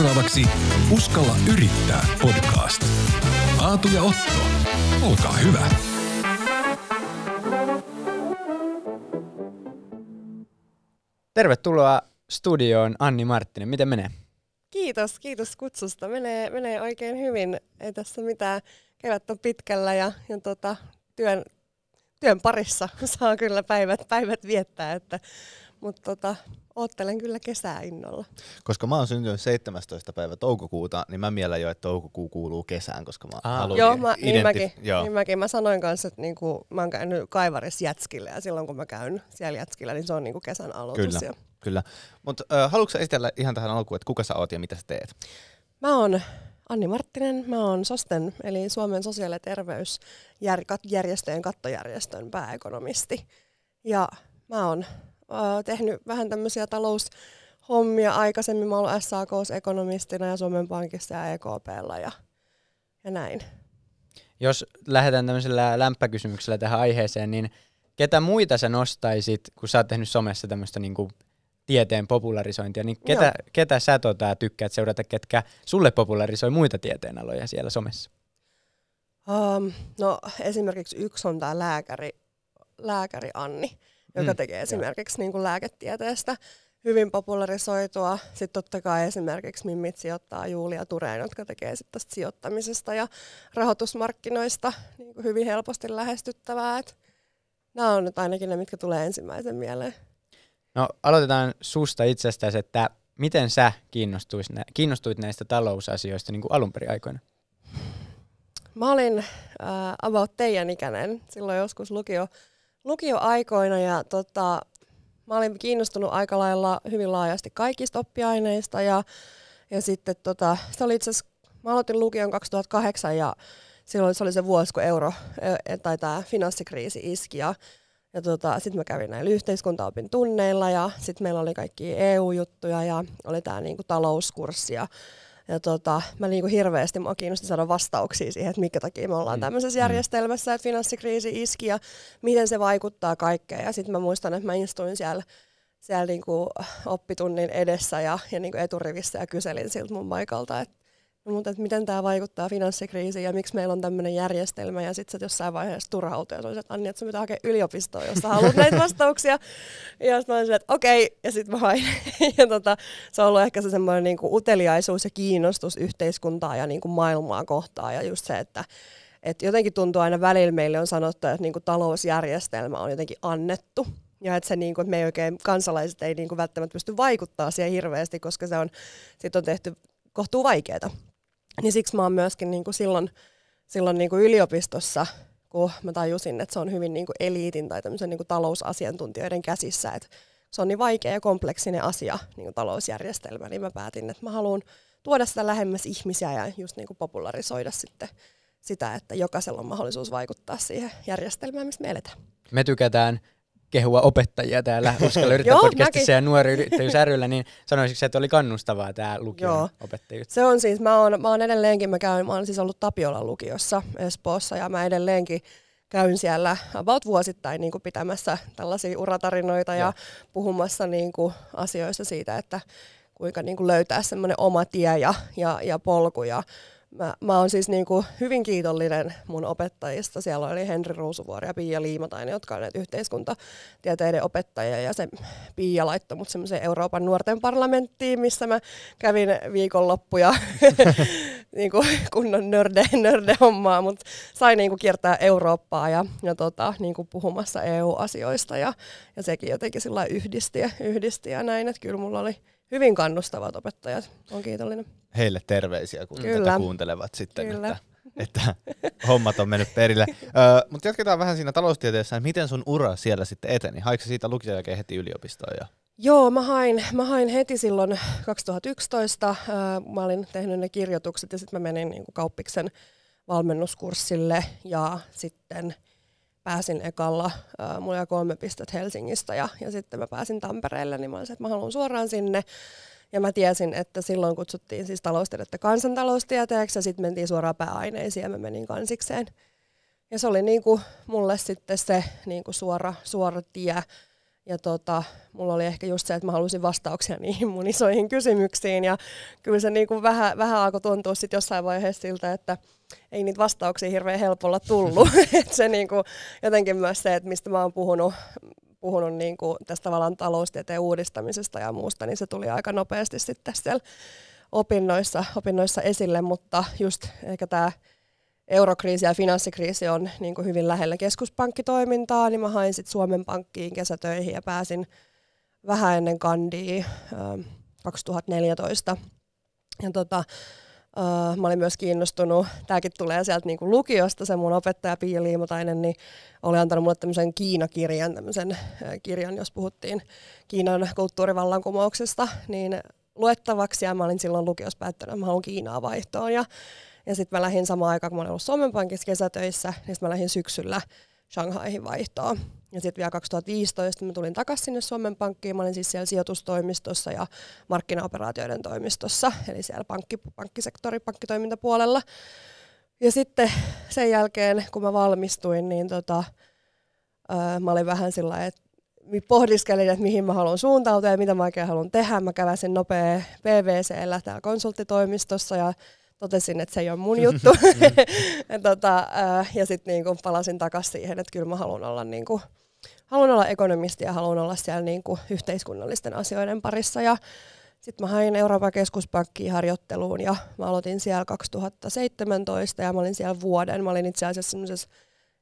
Seuraavaksi Uskalla yrittää podcast. Aatu ja Otto, olkaa hyvä. Tervetuloa studioon Anni Marttinen. Miten menee? Kiitos, kiitos kutsusta. Menee, menee oikein hyvin. Ei tässä mitään. Kevät on pitkällä ja, ja tota, työn, työn parissa saa kyllä päivät, päivät viettää. Että, mutta tota, Oottelen kyllä kesää innolla. Koska mä oon syntynyt 17. päivä toukokuuta, niin mä miellä jo, että toukokuu kuuluu kesään, koska mä ah, haluan Joo, mä, niin, mäkin, joo. niin mäkin. Mä sanoin kanssa, että niinku, mä oon käynyt kaivaris Jätskillä ja silloin kun mä käyn siellä Jätskillä, niin se on niinku kesän aloitus. Kyllä, ja... kyllä. Mutta äh, haluatko esitellä ihan tähän alkuun, että kuka sä oot ja mitä sä teet? Mä oon Anni Marttinen, mä oon SOSTEN, eli Suomen sosiaali- ja terveysjärjestöjen kattojärjestön pääekonomisti. Ja mä oon äh, tehnyt vähän tämmöisiä taloushommia aikaisemmin. Mä olen ollut sak ekonomistina ja Suomen Pankissa ja EKPlla ja, ja näin. Jos lähdetään tämmöisellä lämpäkysymyksellä tähän aiheeseen, niin ketä muita sä nostaisit, kun sä oot tehnyt somessa tämmöistä niinku tieteen popularisointia, niin ketä, ketä sä tota, tykkäät seurata, ketkä sulle popularisoi muita tieteenaloja siellä somessa? Um, no esimerkiksi yksi on tämä lääkäri, lääkäri Anni joka mm. tekee esimerkiksi niin kuin lääketieteestä hyvin popularisoitua. Sitten totta kai esimerkiksi Mimmit sijoittaa Julia Tureen, jotka tekee sitten tästä sijoittamisesta ja rahoitusmarkkinoista niin kuin hyvin helposti lähestyttävää. Et nämä on nyt ainakin ne, mitkä tulee ensimmäisen mieleen. No aloitetaan susta itsestäsi, että miten sä kiinnostuit, kiinnostuit näistä talousasioista niin kuin alun perin aikoina? Mä olin äh, about teidän ikäinen silloin joskus lukio lukioaikoina ja tota, mä olin kiinnostunut aika lailla hyvin laajasti kaikista oppiaineista ja, ja sitten tota, se oli itse mä aloitin lukion 2008 ja silloin se oli se vuosi, kun euro e, e, tai tämä finanssikriisi iski ja, ja tota, sitten mä kävin näillä yhteiskuntaopin tunneilla ja sitten meillä oli kaikki EU-juttuja ja oli tämä niinku talouskurssi ja ja tota, mä kuin niinku hirveästi, mua kiinnosti saada vastauksia siihen, että minkä takia me ollaan mm. tämmöisessä mm. järjestelmässä, että finanssikriisi iski ja miten se vaikuttaa kaikkeen. Ja sitten mä muistan, että mä istuin siellä siellä niin kuin oppitunnin edessä ja, ja kuin niinku eturivissä ja kyselin siltä mun paikalta, että no mutta että miten tämä vaikuttaa finanssikriisiin ja miksi meillä on tämmöinen järjestelmä ja sitten sä jossain vaiheessa turhautuu ja sä että Anni, että sä pitää hakea yliopistoon, jos sä haluat näitä vastauksia. Ja sitten mä silleen, että okei, okay. ja sitten mä hain. ja tota, se on ollut ehkä se semmoinen niinku uteliaisuus ja kiinnostus yhteiskuntaa ja niinku maailmaa kohtaan ja just se, että et jotenkin tuntuu aina välillä meille on sanottu, että niinku talousjärjestelmä on jotenkin annettu ja että, se, niin kuin, me ei oikein, kansalaiset ei niin kuin, välttämättä pysty vaikuttamaan siihen hirveästi, koska se on, sit on tehty kohtuu vaikeaa. Niin siksi mä oon myöskin niin kuin silloin, silloin niin kuin yliopistossa, kun mä tajusin, että se on hyvin niin kuin eliitin tai tämmöisen niin kuin talousasiantuntijoiden käsissä, että se on niin vaikea ja kompleksinen asia, niin kuin talousjärjestelmä, niin mä päätin, että mä haluan tuoda sitä lähemmäs ihmisiä ja just niin kuin popularisoida sitten sitä, että jokaisella on mahdollisuus vaikuttaa siihen järjestelmään, missä me eletään. Me tykätään kehua opettajia täällä Uskalla yrittää podcastissa ja Nuori Yrittäjyys ryllä, niin sanoisitko, että oli kannustavaa tämä lukion opettajuus? Se on siis, mä oon, mä oon edelleenkin, mä käyn, mä oon siis ollut Tapiolan lukiossa Espoossa ja mä edelleenkin käyn siellä about vuosittain niin kuin pitämässä tällaisia uratarinoita ja, ja puhumassa niin kuin asioista siitä, että kuinka niin kuin löytää semmoinen oma tie ja, ja, ja polku ja mä, mä oon siis niin kuin hyvin kiitollinen mun opettajista. Siellä oli Henri Ruusuvuori ja Pia Liimatainen, jotka on yhteiskuntatieteiden opettajia. Ja se Pia laittoi mut semmoiseen Euroopan nuorten parlamenttiin, missä mä kävin viikonloppuja niin kuin kunnon nörde, nörde hommaa, mutta sain niin kuin kiertää Eurooppaa ja, ja tota, niin kuin puhumassa EU-asioista. Ja, ja sekin jotenkin yhdisti ja, yhdisti ja näin, että kyllä mulla oli hyvin kannustavat opettajat. On kiitollinen. Heille terveisiä, kun Kyllä. tätä kuuntelevat sitten. Kyllä. Että että hommat on mennyt perille. Ö, Mutta jatketaan vähän siinä taloustieteessä, miten sun ura siellä sitten eteni? Haiko siitä lukion jälkeen heti yliopistoon? Ja... Joo, mä hain, mä hain heti silloin 2011. mä olin tehnyt ne kirjoitukset ja sitten mä menin niin kuin kauppiksen valmennuskurssille ja sitten – pääsin ekalla, mulla oli kolme pistettä Helsingistä ja, ja sitten mä pääsin Tampereelle, niin mä olisin, että mä haluan suoraan sinne. Ja mä tiesin, että silloin kutsuttiin siis taloustiedettä kansantaloustieteeksi ja sitten mentiin suoraan pääaineisiin ja mä menin kansikseen. Ja se oli niin kuin mulle sitten se niin kuin suora, suora tie ja tota, mulla oli ehkä just se, että mä halusin vastauksia niihin mun isoihin kysymyksiin. Ja kyllä se niin kuin vähän, vähän alkoi tuntua sitten jossain vaiheessa siltä, että ei niitä vastauksia hirveän helpolla tullut. Et se niin kuin, jotenkin myös se, että mistä mä oon puhunut, puhunut niin kuin tästä tavallaan taloustieteen uudistamisesta ja muusta, niin se tuli aika nopeasti sitten siellä opinnoissa, opinnoissa esille, mutta just ehkä tämä eurokriisi ja finanssikriisi on niin kuin hyvin lähellä keskuspankkitoimintaa, niin mä hain sit Suomen Pankkiin kesätöihin ja pääsin vähän ennen kandia 2014. Ja tota, mä olin myös kiinnostunut, tämäkin tulee sieltä niin kuin lukiosta, se mun opettaja Pia Liimotainen, niin oli antanut mulle tämmöisen Kiinakirjan, tämmöisen kirjan, jos puhuttiin Kiinan kulttuurivallankumouksesta, niin luettavaksi ja mä olin silloin lukiossa päättänyt, että mä haluan Kiinaa vaihtoon ja ja sitten mä lähdin samaan aikaan, kun mä olin ollut Suomen Pankissa kesätöissä, niin sitten mä lähdin syksyllä Shanghaihin vaihtoon. Ja sitten vielä 2015 mä tulin takaisin sinne Suomen Pankkiin. Mä olin siis siellä sijoitustoimistossa ja markkinaoperaatioiden toimistossa, eli siellä pankki, pankkisektori, pankkitoimintapuolella. Ja sitten sen jälkeen, kun mä valmistuin, niin tota, öö, mä olin vähän sillä että pohdiskelin, että mihin mä haluan suuntautua ja mitä mä oikein haluan tehdä. Mä käväsin nopea llä täällä konsulttitoimistossa ja totesin, että se ei ole mun juttu. tota, äh, ja sitten niin palasin takaisin siihen, että kyllä mä haluan olla, niin kuin haluan olla ekonomisti ja haluan olla siellä niin kuin yhteiskunnallisten asioiden parissa. Ja sitten mä hain Euroopan keskuspankkiin harjoitteluun ja mä aloitin siellä 2017 ja mä olin siellä vuoden. Mä olin itse asiassa semmoisessa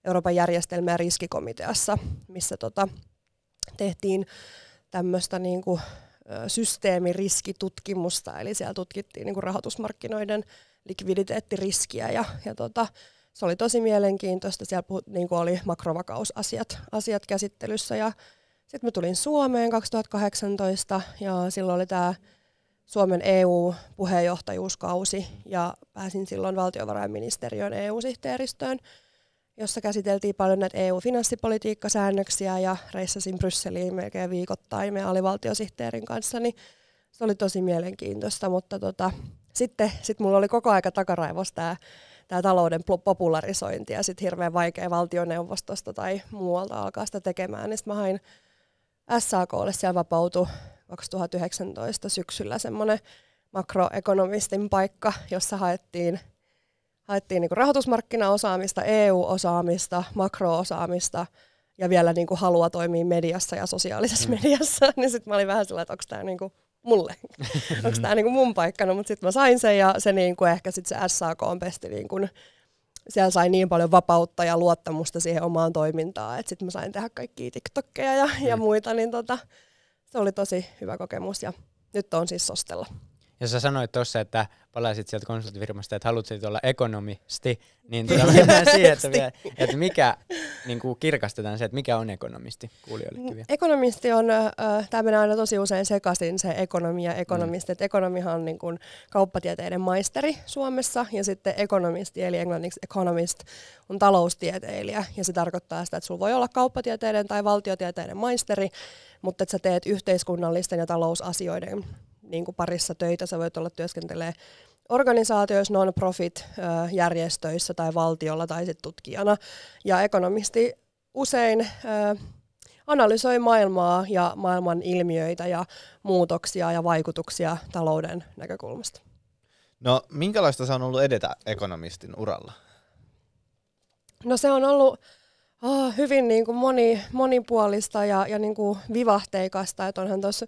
Euroopan järjestelmä- ja riskikomiteassa, missä tota, tehtiin tämmöistä niinku, systeemiriskitutkimusta, eli siellä tutkittiin niin rahoitusmarkkinoiden likviditeettiriskiä ja, ja tota, se oli tosi mielenkiintoista. Siellä puhut, niin oli makrovakausasiat asiat käsittelyssä ja sitten mä tulin Suomeen 2018 ja silloin oli tämä Suomen EU-puheenjohtajuuskausi ja pääsin silloin valtiovarainministeriön EU-sihteeristöön, jossa käsiteltiin paljon näitä EU-finanssipolitiikkasäännöksiä ja reissasin Brysseliin melkein viikoittain meidän alivaltiosihteerin kanssa, niin se oli tosi mielenkiintoista, mutta tota, sitten sit mulla oli koko aika takaraivos tämä tää talouden popularisointi ja sitten hirveän vaikea valtioneuvostosta tai muualta alkaa sitä tekemään. Niin sitten mä hain SAKlle, siellä vapautui 2019 syksyllä semmoinen makroekonomistin paikka, jossa haettiin, haettiin niinku rahoitusmarkkinaosaamista, EU-osaamista, makroosaamista ja vielä niinku halua toimia mediassa ja sosiaalisessa mm. mediassa. Niin sitten mä olin vähän sellainen, että onko tämä niinku mulle. Onko tämä niinku mun paikkana? No, Mutta sitten mä sain sen ja se niinku ehkä sitten se SAK on pesti niinku, siellä sai niin paljon vapautta ja luottamusta siihen omaan toimintaan, että sitten mä sain tehdä kaikkia TikTokkeja ja, ja niin. muita, niin tota, se oli tosi hyvä kokemus ja nyt on siis sostella. Ja sä sanoit tuossa, että palaisit sieltä konsulttifirmasta, että halusit olla ekonomisti, niin tuota mennään siihen, että, vielä, että mikä, niin kuin kirkastetaan se, että mikä on ekonomisti kuulijoille. Mm, vielä. Ekonomisti on, äh, tämä menee aina tosi usein sekaisin se ekonomia ja ekonomisti, mm. että ekonomihan on niin kuin kauppatieteiden maisteri Suomessa, ja sitten ekonomisti, eli englanniksi economist, on taloustieteilijä, ja se tarkoittaa sitä, että sulla voi olla kauppatieteiden tai valtiotieteiden maisteri, mutta että sä teet yhteiskunnallisten ja talousasioiden niin kuin parissa töitä. Sä voit olla työskentelee organisaatioissa, non-profit järjestöissä tai valtiolla tai sitten tutkijana. Ja ekonomisti usein analysoi maailmaa ja maailman ilmiöitä ja muutoksia ja vaikutuksia talouden näkökulmasta. No, minkälaista se on ollut edetä ekonomistin uralla? No se on ollut oh, hyvin niin kuin moni, monipuolista ja, ja niin kuin vivahteikasta, että onhan tuossa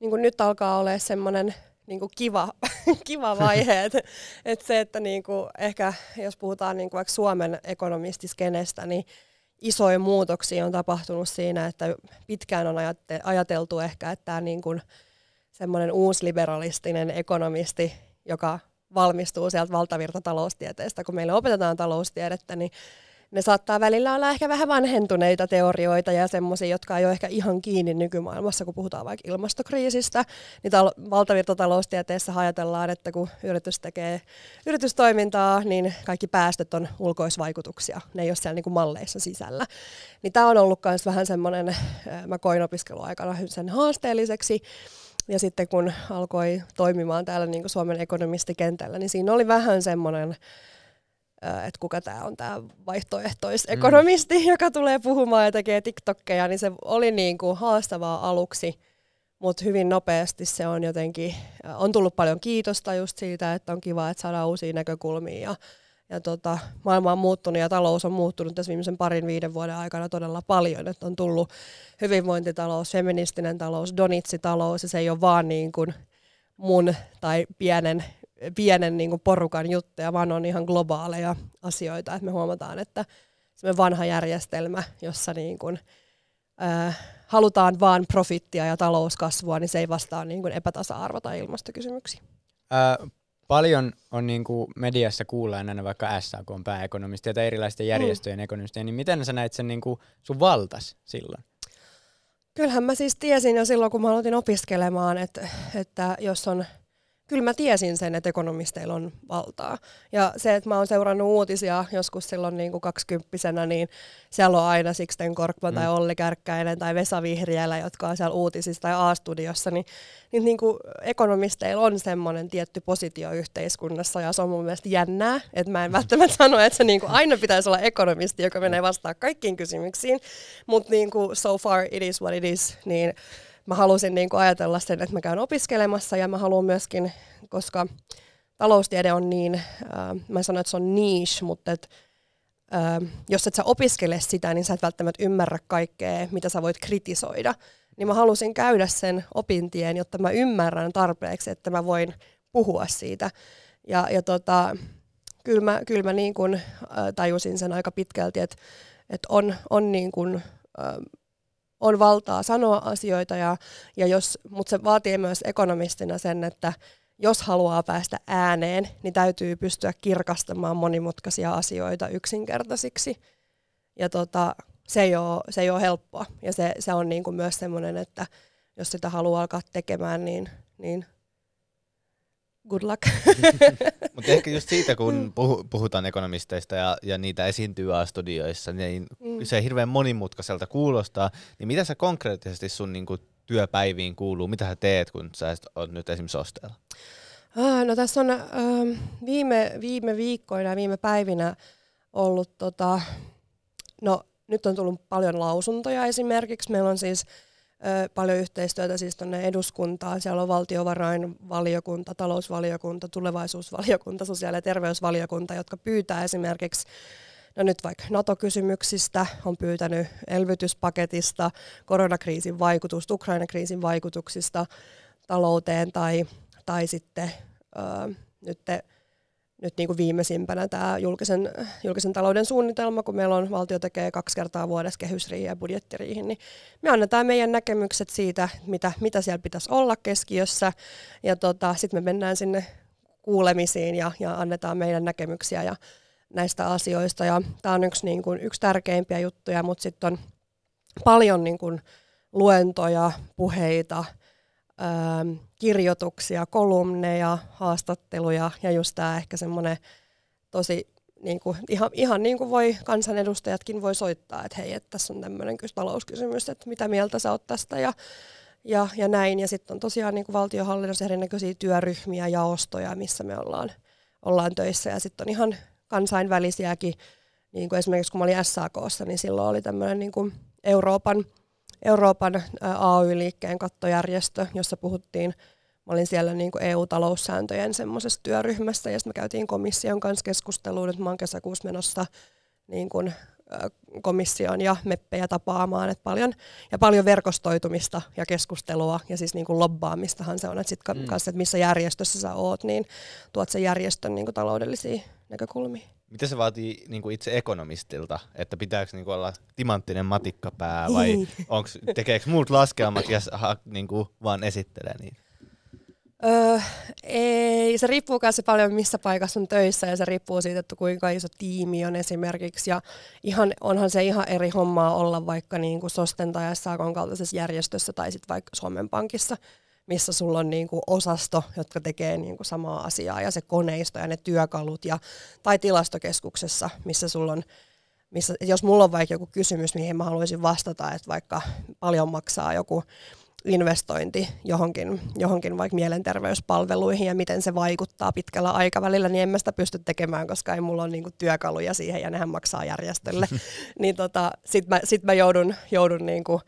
niin kuin nyt alkaa olla semmoinen niin kuin kiva, kiva vaihe. että et se, että niin kuin ehkä jos puhutaan niin kuin vaikka Suomen ekonomistiskenestä, niin isoja muutoksia on tapahtunut siinä, että pitkään on ajateltu ehkä, että tämä niin kuin semmoinen uusliberalistinen ekonomisti, joka valmistuu sieltä valtavirta taloustieteestä, kun meille opetetaan taloustiedettä, niin ne saattaa välillä olla ehkä vähän vanhentuneita teorioita ja semmoisia, jotka ei ole ehkä ihan kiinni nykymaailmassa, kun puhutaan vaikka ilmastokriisistä. Niin tal- valtavirtataloustieteessä ajatellaan, että kun yritys tekee yritystoimintaa, niin kaikki päästöt on ulkoisvaikutuksia. Ne ei ole siellä niin kuin malleissa sisällä. Niin tämä on ollut myös vähän semmoinen, mä koin opiskeluaikana sen haasteelliseksi. Ja sitten kun alkoi toimimaan täällä niin kuin Suomen ekonomistikentällä, niin siinä oli vähän semmoinen että kuka tämä on tämä vaihtoehtoisekonomisti, mm. joka tulee puhumaan ja tekee TikTokkeja, niin se oli niin kuin haastavaa aluksi, mutta hyvin nopeasti se on jotenkin, on tullut paljon kiitosta just siitä, että on kiva, että saadaan uusia näkökulmia ja, ja tota, maailma on muuttunut ja talous on muuttunut tässä viimeisen parin viiden vuoden aikana todella paljon, että on tullut hyvinvointitalous, feministinen talous, donitsitalous ja se ei ole vaan niin kuin mun tai pienen pienen niin kuin porukan juttuja, vaan on ihan globaaleja asioita, että me huomataan, että semmoinen vanha järjestelmä, jossa niin kuin, äh, halutaan vaan profittia ja talouskasvua, niin se ei vastaa niin kuin epätasa-arvo- tai ilmastokysymyksiin. Äh, paljon on niin kuin mediassa kuulla aina vaikka SAK on pääekonomisti tai erilaisten mm. järjestöjen mm. ekonomisteja, niin miten sä näit sen niin kuin sun valtas silloin? Kyllähän mä siis tiesin jo silloin, kun mä aloitin opiskelemaan, että, että jos on – kyllä mä tiesin sen, että ekonomisteilla on valtaa. Ja se, että mä oon seurannut uutisia joskus silloin niin kuin kaksikymppisenä, niin siellä on aina Sixten Korkman mm. tai Olli Kärkkäinen tai Vesa Vihriälä, jotka on siellä uutisissa tai A-studiossa, niin, niin, niin kuin ekonomisteilla on semmoinen tietty positio yhteiskunnassa ja se on mun mielestä jännää, että mä en mm. välttämättä sano, että se niin kuin aina pitäisi olla ekonomisti, joka menee vastaan kaikkiin kysymyksiin, mutta niin kuin so far it is what it is, niin mä halusin niin kuin ajatella sen, että mä käyn opiskelemassa ja mä haluan myöskin, koska taloustiede on niin, äh, mä sanon, että se on niche, mutta et, äh, jos et sä opiskele sitä, niin sä et välttämättä ymmärrä kaikkea, mitä sä voit kritisoida. Niin mä halusin käydä sen opintien, jotta mä ymmärrän tarpeeksi, että mä voin puhua siitä. Ja, ja tota, kyllä mä, kyl mä niin kun, äh, tajusin sen aika pitkälti, että et on, on niin kun, äh, on valtaa sanoa asioita, ja, ja jos, mutta se vaatii myös ekonomistina sen, että jos haluaa päästä ääneen, niin täytyy pystyä kirkastamaan monimutkaisia asioita yksinkertaisiksi. Ja tota, se, ei ole, se ei ole helppoa. Ja se, se on niin kuin myös semmoinen, että jos sitä haluaa alkaa tekemään, niin, niin good luck. Mutta ehkä just siitä, kun mm. puhutaan ekonomisteista ja, ja niitä esiintyy A-studioissa, niin mm. se hirveän monimutkaiselta kuulostaa. Niin mitä sä konkreettisesti sun niinku, työpäiviin kuuluu? Mitä sä teet, kun sä oot nyt esimerkiksi ostella? Ah, no tässä on ähm, viime, viime viikkoina ja viime päivinä ollut, tota, no nyt on tullut paljon lausuntoja esimerkiksi. Meillä on siis paljon yhteistyötä siis tuonne eduskuntaan. Siellä on valtiovarainvaliokunta, talousvaliokunta, tulevaisuusvaliokunta, sosiaali- ja terveysvaliokunta, jotka pyytää esimerkiksi No nyt vaikka NATO-kysymyksistä on pyytänyt elvytyspaketista, koronakriisin vaikutusta, Ukraina-kriisin vaikutuksista talouteen tai, tai sitten öö, nyt te, nyt niin kuin viimeisimpänä tämä julkisen, julkisen talouden suunnitelma, kun meillä on valtio tekee kaksi kertaa vuodessa kehysriihin ja budjettiriihin, niin me annetaan meidän näkemykset siitä, mitä, mitä siellä pitäisi olla keskiössä, ja tota, sitten me mennään sinne kuulemisiin ja, ja annetaan meidän näkemyksiä ja näistä asioista, ja tämä on yksi, niin kuin, yksi tärkeimpiä juttuja, mutta sitten on paljon niin kuin, luentoja, puheita, kirjoituksia, kolumneja, haastatteluja ja just tämä ehkä semmoinen tosi niin kuin, ihan, ihan niin kuin voi kansanedustajatkin voi soittaa, että hei, että tässä on tämmöinen talouskysymys, että mitä mieltä sä oot tästä ja, ja, ja näin. Ja sitten on tosiaan niin valtionhallinnossa erinäköisiä työryhmiä, ja ostoja missä me ollaan, ollaan töissä ja sitten on ihan kansainvälisiäkin, niin kuin esimerkiksi kun mä olin SAKssa, niin silloin oli tämmöinen niin Euroopan – Euroopan AY-liikkeen kattojärjestö, jossa puhuttiin, mä olin siellä niin kuin EU-taloussääntöjen semmoisessa työryhmässä ja sitten me käytiin komission kanssa keskustelua, nyt mä oon kesäkuussa menossa niin kuin komission ja meppejä tapaamaan, että paljon, ja paljon verkostoitumista ja keskustelua ja siis niin kuin lobbaamistahan se on, että sitten mm. kanssa, että missä järjestössä sä oot, niin tuot sen järjestön niin kuin taloudellisia näkökulmia mitä se vaatii niin kuin itse ekonomistilta, että pitääkö niin kuin olla timanttinen matikkapää vai onks, tekeekö muut laskelmat ja ha, niin kuin vaan esittelee niin? Öö, ei, se riippuu myös paljon missä paikassa on töissä ja se riippuu siitä, että kuinka iso tiimi on esimerkiksi ja ihan, onhan se ihan eri hommaa olla vaikka niin kuin Sosten tai SAK kaltaisessa järjestössä tai sitten vaikka Suomen Pankissa missä sulla on niin kuin osasto, jotka tekee niin kuin samaa asiaa ja se koneisto ja ne työkalut ja, tai tilastokeskuksessa, missä sulla on missä, jos mulla on vaikka joku kysymys, mihin mä haluaisin vastata, että vaikka paljon maksaa joku investointi johonkin, johonkin vaikka mielenterveyspalveluihin ja miten se vaikuttaa pitkällä aikavälillä, niin en mä sitä pysty tekemään, koska ei mulla ole niinku työkaluja siihen ja nehän maksaa järjestölle. niin tota, sit mä, sit mä joudun, joudun niinku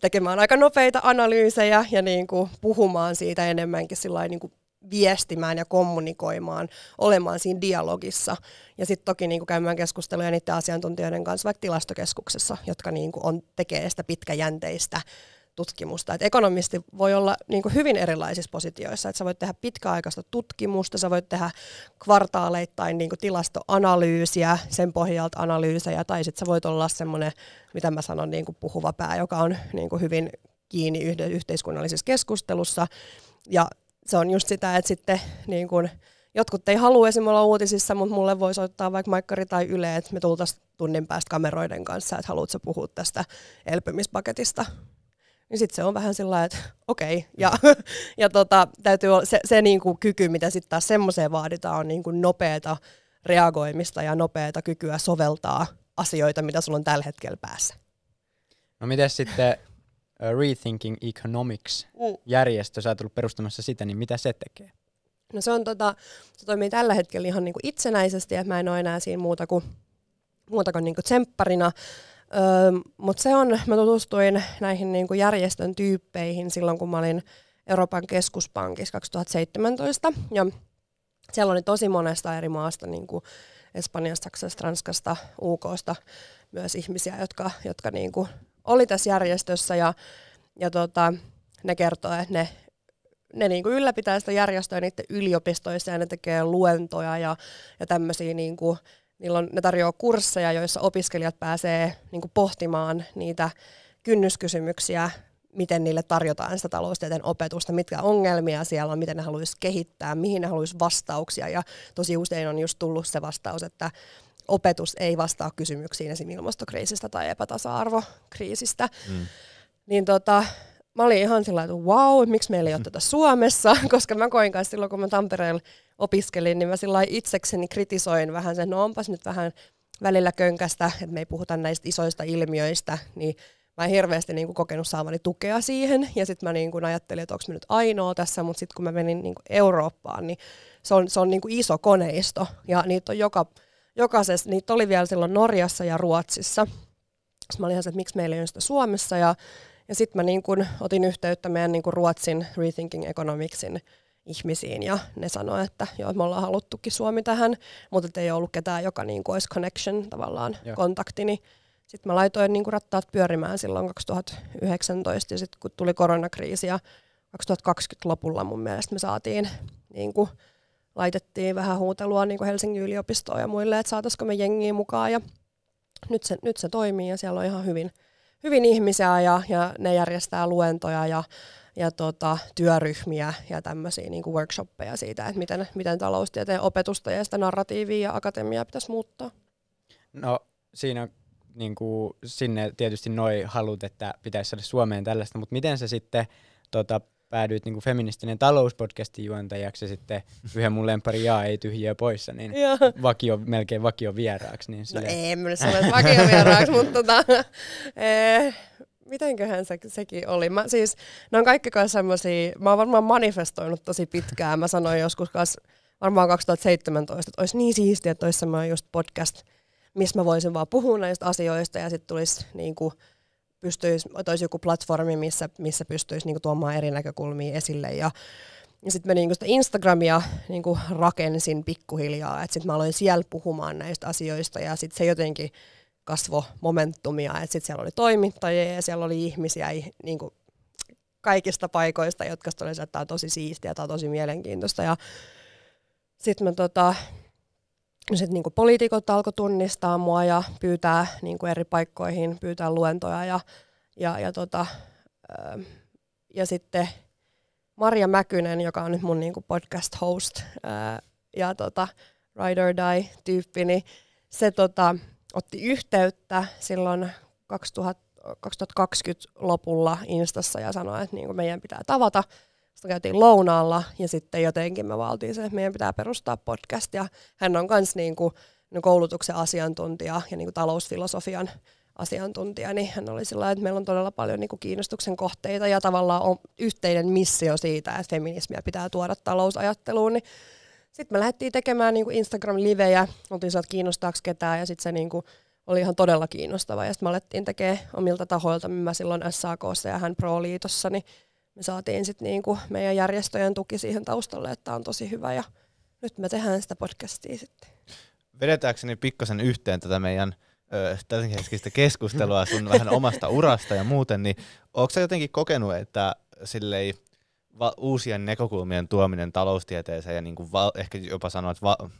tekemään aika nopeita analyysejä ja niin kuin puhumaan siitä enemmänkin sillä niin kuin viestimään ja kommunikoimaan, olemaan siinä dialogissa. Ja sitten toki niin kuin käymään keskusteluja niiden asiantuntijoiden kanssa vaikka tilastokeskuksessa, jotka niin kuin on, tekee sitä pitkäjänteistä tutkimusta. Et ekonomisti voi olla niin hyvin erilaisissa positioissa. Et sä voit tehdä pitkäaikaista tutkimusta, sä voit tehdä kvartaaleittain niin tilastoanalyysiä, sen pohjalta analyysejä, tai sitten sä voit olla semmoinen, mitä mä sanon, niin puhuva pää, joka on niin hyvin kiinni yhteiskunnallisessa keskustelussa. Ja se on just sitä, että sitten niin kuin, jotkut ei halua esim. olla uutisissa, mutta mulle voi soittaa vaikka Maikkari tai Yle, että me tultaisiin tunnin päästä kameroiden kanssa, että haluatko puhua tästä elpymispaketista niin sitten se on vähän sellainen, että okei. Okay. Ja, ja tota, täytyy olla se, se niin kuin kyky, mitä sitten taas semmoiseen vaaditaan, on niin kuin nopeata reagoimista ja nopeata kykyä soveltaa asioita, mitä sulla on tällä hetkellä päässä. No miten sitten Rethinking Economics-järjestö, mm. sä oot ollut perustamassa sitä, niin mitä se tekee? No se, on tota, se toimii tällä hetkellä ihan niin kuin itsenäisesti, että mä en ole enää siinä muuta kuin, muuta kuin, niin kuin tsempparina. Mutta se on, mä tutustuin näihin niinku järjestön tyyppeihin silloin, kun mä olin Euroopan keskuspankissa 2017. Ja siellä oli tosi monesta eri maasta, niin kuin Espanjasta, Saksasta, Ranskasta, UKsta, myös ihmisiä, jotka, jotka niin kuin oli tässä järjestössä. Ja, ja tota, ne kertoo, että ne, ne niin kuin ylläpitää sitä järjestöä niiden yliopistoissa ja ne tekee luentoja ja, ja tämmöisiä niin Niillä on, ne tarjoaa kursseja, joissa opiskelijat pääsee niin kuin pohtimaan niitä kynnyskysymyksiä, miten niille tarjotaan sitä taloustieteen opetusta, mitkä ongelmia siellä on, miten ne haluaisi kehittää, mihin ne haluaisi vastauksia. Ja tosi usein on just tullut se vastaus, että opetus ei vastaa kysymyksiin esimerkiksi ilmastokriisistä tai epätasa-arvokriisistä. Mm. Niin tota, mä olin ihan sillä että wow, miksi meillä ei ole mm-hmm. tätä Suomessa, koska mä koin kanssa silloin, kun mä Tampereella opiskelin, niin mä sillä itsekseni kritisoin vähän sen, no onpas nyt vähän välillä könkästä, että me ei puhuta näistä isoista ilmiöistä, niin mä en hirveästi niin kokenut saamani tukea siihen, ja sitten mä niin kuin, ajattelin, että onko mä nyt ainoa tässä, mutta sitten kun mä menin niin kuin, Eurooppaan, niin se on, se on niin kuin, iso koneisto, ja niitä on joka, jokaisessa, niitä oli vielä silloin Norjassa ja Ruotsissa. Sitten mä olin ihan se, että miksi meillä ei ole sitä Suomessa, ja ja sitten mä niin kun otin yhteyttä meidän niin kun Ruotsin Rethinking Economicsin ihmisiin ja ne sanoi, että joo, me ollaan haluttukin Suomi tähän, mutta ei ollut ketään, joka niin olisi connection tavallaan ja. kontakti, niin sitten mä laitoin niin rattaat pyörimään silloin 2019 ja sitten kun tuli koronakriisi ja 2020 lopulla mun mielestä me saatiin, niin kun, laitettiin vähän huutelua niin kuin Helsingin yliopistoon ja muille, että saataisiko me jengiä mukaan ja nyt se, nyt se toimii ja siellä on ihan hyvin hyvin ihmisiä ja, ja ne järjestää luentoja ja, ja tota, työryhmiä ja tämmöisiä niin workshoppeja siitä, että miten, miten taloustieteen opetusta ja sitä narratiivia ja akatemiaa pitäisi muuttaa. No siinä on niin kuin, sinne tietysti noi halut, että pitäisi saada Suomeen tällaista, mutta miten se sitten tota, päädyit niinku feministinen talouspodcastin juontajaksi ja sitten yhden mun lempari Jaa ei tyhjiä poissa, niin vakio, melkein vakio vieraaksi. Niin no silleen... no ei, en mä vakio vieraaksi, mutta tota, eh, mitenköhän se, sekin oli. Mä, siis, ne on kaikki kanssa semmosia, mä oon varmaan manifestoinut tosi pitkään. Mä sanoin joskus kanssa, varmaan 2017, että olisi niin siistiä, että olisi semmoinen just podcast, missä mä voisin vaan puhua näistä asioista ja sitten tulisi niinku pystyisi, että olisi joku platformi, missä, missä pystyisi niin kuin, tuomaan eri näkökulmia esille. Ja, ja sitten mä niin kuin, sitä Instagramia niin kuin, rakensin pikkuhiljaa, että sitten mä aloin siellä puhumaan näistä asioista ja sitten se jotenkin kasvo momentumia, että sitten siellä oli toimittajia ja siellä oli ihmisiä niin kuin, kaikista paikoista, jotka oli että tämä on tosi siistiä, tämä on tosi mielenkiintoista. Ja sitten mä tota, sitten niin poliitikot alkoi tunnistaa mua ja pyytää niin kuin eri paikkoihin, pyytää luentoja ja, ja, ja, tota, ähm, ja sitten Marja Mäkynen, joka on nyt mun niin kuin podcast host äh, ja tota, ride or die tyyppi, niin se tota, otti yhteyttä silloin 2000, 2020 lopulla Instassa ja sanoi, että niin kuin meidän pitää tavata – sitten käytiin lounaalla ja sitten jotenkin me valtiin se, että meidän pitää perustaa podcast. Ja hän on myös niin kuin, no koulutuksen asiantuntija ja niin kuin talousfilosofian asiantuntija, niin hän oli sillä että meillä on todella paljon niin kuin kiinnostuksen kohteita ja tavallaan on yhteinen missio siitä, että feminismiä pitää tuoda talousajatteluun. Niin sitten me lähdettiin tekemään niin Instagram-livejä, oltiin sieltä kiinnostaako ketään ja sitten se niin kuin, oli ihan todella kiinnostava. Ja sitten me alettiin tekemään omilta tahoilta, mä silloin SAKssa ja hän Pro-liitossa, niin me saatiin sitten niinku meidän järjestöjen tuki siihen taustalle, että tämä on tosi hyvä ja nyt me tehdään sitä podcastia sitten. Vedetääkseni pikkasen yhteen tätä meidän tämänhetkistä keskustelua sun vähän omasta urasta ja muuten, niin onko jotenkin kokenut, että sillei va- uusien näkökulmien tuominen taloustieteeseen ja niin kuin ehkä jopa sanoa, että va-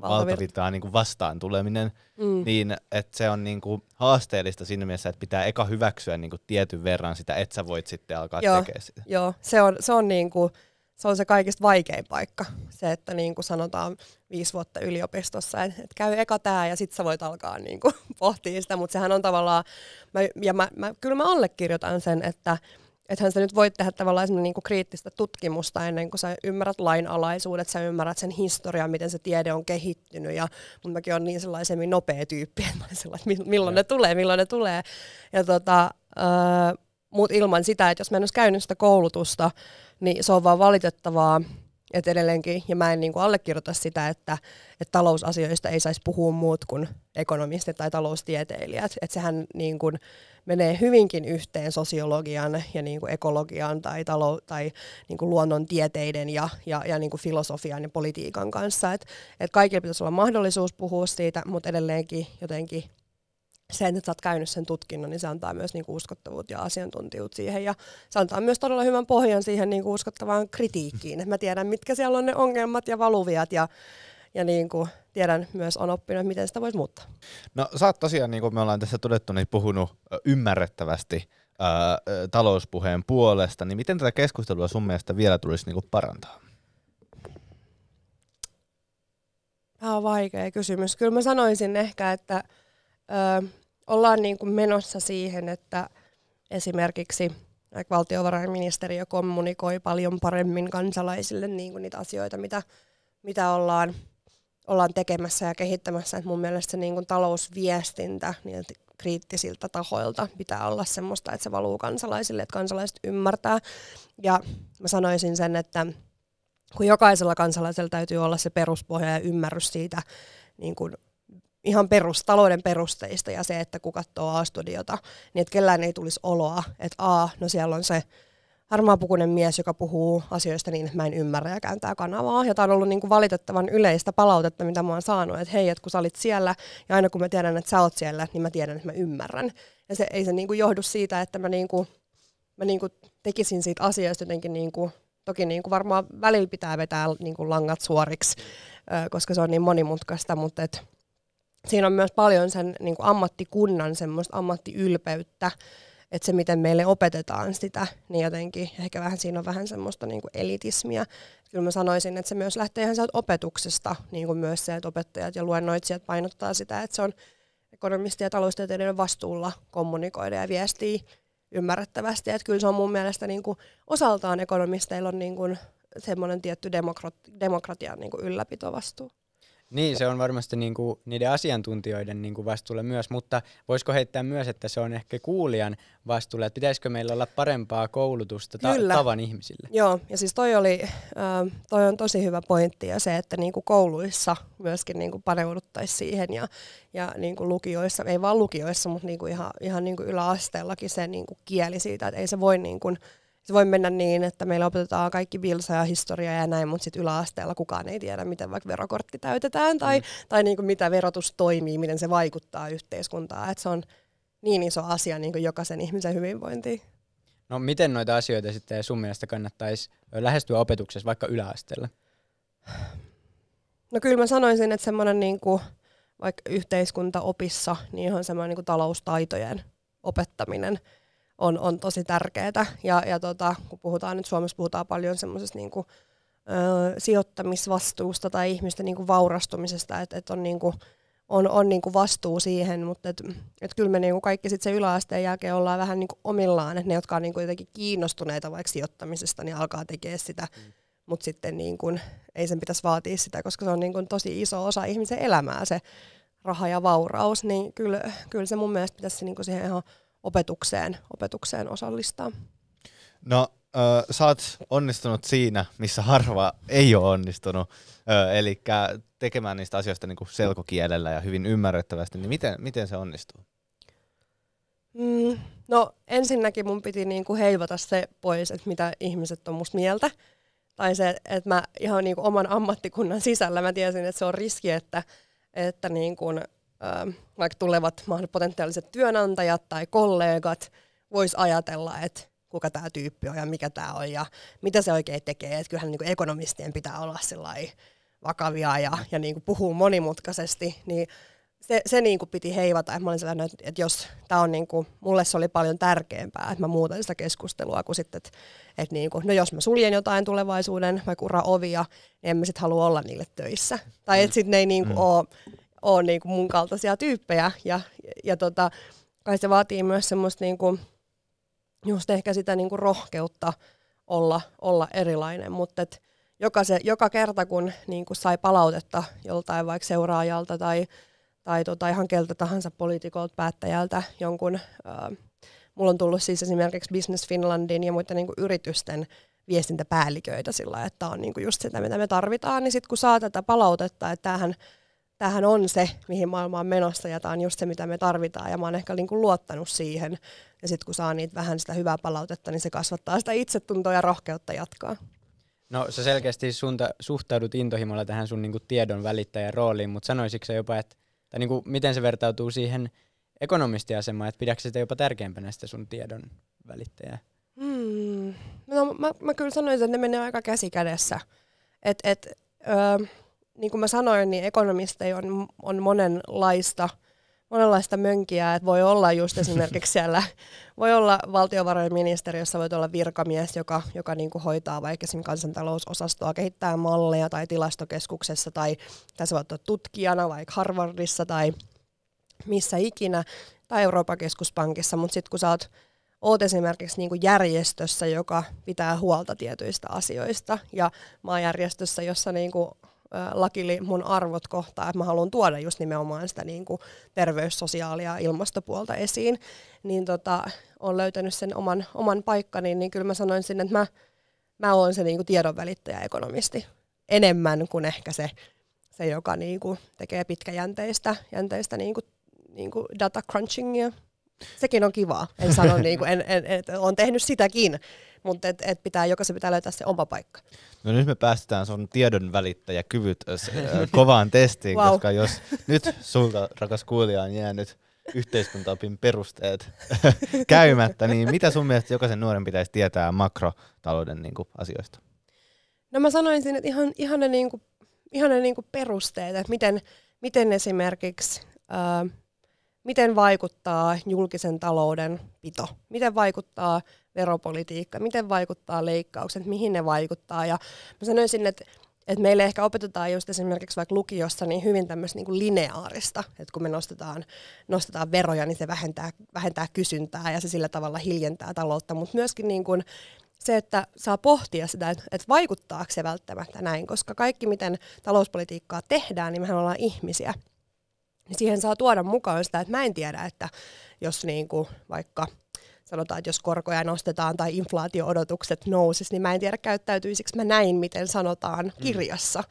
valtavirtaan niin kuin vastaan tuleminen, mm. niin että se on niin kuin haasteellista siinä mielessä, että pitää eka hyväksyä niin kuin tietyn verran sitä, että sä voit sitten alkaa joo, tekemään sitä. Joo, se on se, on niin kuin, se on se kaikista vaikein paikka, se, että niin kuin sanotaan viisi vuotta yliopistossa, että et käy eka tää ja sitten sä voit alkaa niin kuin pohtia sitä, mutta sehän on tavallaan, mä, ja mä, mä, kyllä mä allekirjoitan sen, että – Ethän sä nyt voi tehdä tavallaan niin kuin kriittistä tutkimusta ennen kuin sä ymmärrät lainalaisuudet, sä ymmärrät sen historian, miten se tiede on kehittynyt. Ja, mutta mäkin on niin sellaisemmin nopea tyyppi, että mä sellainen, että milloin ne tulee, milloin ne tulee. Ja tota, äh, mut ilman sitä, että jos mä en olisi käynyt sitä koulutusta, niin se on vaan valitettavaa. Et edelleenkin, ja mä en niin kuin allekirjoita sitä, että, että talousasioista ei saisi puhua muut kuin ekonomistit tai taloustieteilijät. Että sehän niin kuin menee hyvinkin yhteen sosiologian ja niin kuin ekologian tai, talo- tai niin kuin luonnontieteiden ja, ja, ja niin kuin filosofian ja politiikan kanssa. Et, et kaikilla pitäisi olla mahdollisuus puhua siitä, mutta edelleenkin jotenkin se, että sä oot käynyt sen tutkinnon, niin se antaa myös niin uskottavuutta ja asiantuntijuutta siihen. Ja se antaa myös todella hyvän pohjan siihen niin uskottavaan kritiikkiin. mä tiedän, mitkä siellä on ne ongelmat ja valuviat ja, ja niin kuin tiedän myös, on oppinut, miten sitä voisi muuttaa. No sä oot tosiaan, niin kuin me ollaan tässä todettu, niin puhunut ymmärrettävästi ää, talouspuheen puolesta. Niin miten tätä keskustelua sun mielestä vielä tulisi niin kuin parantaa? Tämä on vaikea kysymys. Kyllä mä sanoisin ehkä, että... Öö, ollaan niin kuin menossa siihen, että esimerkiksi valtiovarainministeriö kommunikoi paljon paremmin kansalaisille niin kuin niitä asioita, mitä, mitä ollaan, ollaan tekemässä ja kehittämässä. Et mun mielestä se niin kuin talousviestintä niiltä kriittisiltä tahoilta pitää olla semmoista, että se valuu kansalaisille, että kansalaiset ymmärtää. Ja mä sanoisin sen, että kun jokaisella kansalaisella täytyy olla se peruspohja ja ymmärrys siitä, niin kuin ihan perus, talouden perusteista ja se, että kun katsoo A-studiota, niin että kellään ei tulisi oloa, että A, no siellä on se harmaapukuinen mies, joka puhuu asioista niin, että mä en ymmärrä ja kääntää kanavaa. Ja tämä on ollut niin kuin valitettavan yleistä palautetta, mitä mä oon saanut, että hei, että kun sä olit siellä ja aina kun mä tiedän, että sä oot siellä, niin mä tiedän, että mä ymmärrän. Ja se ei se niin kuin johdu siitä, että mä, niin kuin, mä niin kuin tekisin siitä asioista jotenkin niin kuin Toki niin kuin varmaan välillä pitää vetää niin kuin langat suoriksi, koska se on niin monimutkaista, mutta et siinä on myös paljon sen niin kuin ammattikunnan semmoista ammattiylpeyttä, että se miten meille opetetaan sitä, niin jotenkin ehkä vähän siinä on vähän semmoista niin kuin elitismiä. Kyllä mä sanoisin, että se myös lähtee ihan sieltä opetuksesta, niin kuin myös se, että opettajat ja luennoitsijat painottaa sitä, että se on ekonomisti ja taloustieteiden vastuulla kommunikoida ja viestiä ymmärrettävästi. Että kyllä se on mun mielestä niin kuin osaltaan ekonomisteilla on niin kuin semmoinen tietty demokratian niin ylläpitovastuu. Niin, se on varmasti niinku niiden asiantuntijoiden niinku vastuulla myös, mutta voisiko heittää myös, että se on ehkä kuulijan vastuulla, että pitäisikö meillä olla parempaa koulutusta ta- Kyllä. tavan ihmisille? Joo, ja siis toi, oli, äh, toi on tosi hyvä pointti ja se, että niinku kouluissa myöskin niinku paneuduttaisiin siihen ja, ja niinku lukioissa, ei vaan lukioissa, mutta niinku ihan, ihan niinku yläasteellakin se niinku kieli siitä, että ei se voi niinku, se voi mennä niin, että meillä opetetaan kaikki bilsa ja historia ja näin, mutta sitten yläasteella kukaan ei tiedä, miten vaikka verokortti täytetään tai, mm. tai niin kuin mitä verotus toimii, miten se vaikuttaa yhteiskuntaan. Et se on niin iso asia niin kuin jokaisen ihmisen hyvinvointiin. No miten noita asioita sitten sun mielestä kannattaisi lähestyä opetuksessa vaikka yläasteella? No kyllä mä sanoisin, että semmoinen niin kuin, vaikka yhteiskuntaopissa, niin on semmoinen niin kuin taloustaitojen opettaminen – on, on tosi tärkeää. Ja, ja tota, kun puhutaan nyt Suomessa puhutaan paljon semmoisesta niin sijoittamisvastuusta tai ihmisten niin kuin vaurastumisesta, että et on, niin kuin, on, on niin kuin vastuu siihen, mutta et, et kyllä me niin kuin kaikki sitten se yläasteen jälkeen ollaan vähän niin kuin omillaan, että ne, jotka on niin kuin jotenkin kiinnostuneita vaikka sijoittamisesta, niin alkaa tekemään sitä. Mm mutta sitten niin kun, ei sen pitäisi vaatia sitä, koska se on niin kun tosi iso osa ihmisen elämää se raha ja vauraus, niin kyllä, kyllä se mun mielestä pitäisi niin kun siihen ihan opetukseen, opetukseen osallistaa. No, äh, sä oot onnistunut siinä, missä harva ei ole onnistunut, äh, eli tekemään niistä asioista niin kuin selkokielellä ja hyvin ymmärrettävästi, niin miten, miten se onnistuu? Mm, no ensinnäkin mun piti niin kuin heivata se pois, että mitä ihmiset on musta mieltä. Tai se, että mä ihan niinku kuin oman ammattikunnan sisällä mä tiesin, että se on riski, että, että niin kuin vaikka tulevat potentiaaliset työnantajat tai kollegat vois ajatella, että kuka tämä tyyppi on ja mikä tämä on ja mitä se oikein tekee. Että kyllähän niin ekonomistien pitää olla vakavia ja, ja niin kuin puhuu monimutkaisesti, niin se, se niin kuin piti heivata. Mä olin sellainen, että, jos tämä on niin kuin, mulle se oli paljon tärkeämpää, että mä muutan sitä keskustelua kuin sitten, että, että niin kuin, no jos mä suljen jotain tulevaisuuden, vaikka ovia, niin en mä sitten halua olla niille töissä. Tai että sitten ne ei niin kuin mm. ole ole niin kuin mun kaltaisia tyyppejä. Ja, ja, ja tota, kai se vaatii myös semmoista niin kuin, just ehkä sitä niin kuin rohkeutta olla, olla erilainen, mutta joka, joka kerta kun niin kuin sai palautetta joltain vaikka seuraajalta tai, tai tota, ihan keltä tahansa poliitikolta, päättäjältä jonkun, ää, mulla on tullut siis esimerkiksi Business Finlandin ja muiden niin kuin yritysten viestintäpäälliköitä sillä, että on niin kuin just sitä, mitä me tarvitaan, niin sitten kun saa tätä palautetta, että tämähän tämähän on se, mihin maailma on menossa ja tämä on just se, mitä me tarvitaan ja mä oon ehkä niinku luottanut siihen. Ja sitten kun saa niitä vähän sitä hyvää palautetta, niin se kasvattaa sitä itsetuntoa ja rohkeutta jatkaa. No sä selkeästi sunta, suhtaudut intohimolla tähän sun niinku tiedon välittäjän rooliin, mutta sanoisitko sä jopa, että tai niinku, miten se vertautuu siihen ekonomistiasemaan, että pidätkö sitä jopa tärkeämpänä sitä sun tiedon välittäjää? Hmm. No mä, mä kyllä sanoisin, että ne menee aika käsi kädessä. Et, et, öö, niin kuin mä sanoin, niin ekonomisteja on, on monenlaista, monenlaista mönkiä, että voi olla just esimerkiksi siellä, voi olla valtiovarainministeriössä, voi olla virkamies, joka, joka niin kuin hoitaa vaikka esimerkiksi kansantalousosastoa, kehittää malleja tai tilastokeskuksessa tai tässä voi olla tutkijana vaikka Harvardissa tai missä ikinä tai Euroopan keskuspankissa, mutta sitten kun sä oot oot esimerkiksi niin kuin järjestössä, joka pitää huolta tietyistä asioista, ja maajärjestössä, järjestössä, jossa niin kuin lakili mun arvot kohtaa, että mä haluan tuoda just nimenomaan sitä niin kuin terveys-, sosiaali- ja ilmastopuolta esiin, niin tota, olen löytänyt sen oman, oman paikkani, niin kyllä mä sanoin sinne, että mä, mä olen se niin kuin tiedonvälittäjä ekonomisti enemmän kuin ehkä se, se joka niin kuin tekee pitkäjänteistä jänteistä niin kuin, niin kuin data crunchingia. Sekin on kivaa, en sano, niin kuin, en, en, en, olen tehnyt sitäkin, mutta et, et pitää, jokaisen pitää löytää se oma paikka. No nyt me päästään sun tiedon välittäjäkyvyt äh, kovaan testiin, wow. koska jos nyt sulta, rakas kuulija, on jäänyt yhteiskuntaopin perusteet käymättä, niin mitä sun mielestä jokaisen nuoren pitäisi tietää makrotalouden niin kuin, asioista? No mä sanoisin, että ihan, ihan ne, niin kuin, ihan ne niin kuin perusteet, että miten, miten esimerkiksi... Äh, miten vaikuttaa julkisen talouden pito, miten vaikuttaa veropolitiikka, miten vaikuttaa leikkaukset, mihin ne vaikuttaa. Ja mä sanoisin, että et meille ehkä opetetaan just esimerkiksi vaikka lukiossa niin hyvin tämmöistä niin lineaarista, että kun me nostetaan, nostetaan veroja, niin se vähentää, vähentää kysyntää ja se sillä tavalla hiljentää taloutta, mutta myöskin niin kuin se, että saa pohtia sitä, että vaikuttaako se välttämättä näin, koska kaikki miten talouspolitiikkaa tehdään, niin mehän ollaan ihmisiä. Niin siihen saa tuoda mukaan sitä, että mä en tiedä, että jos niin kuin vaikka – sanotaan, että jos korkoja nostetaan tai inflaatio-odotukset nousis, niin mä en tiedä käyttäytyisikö mä näin, miten sanotaan mm. kirjassa. Mm.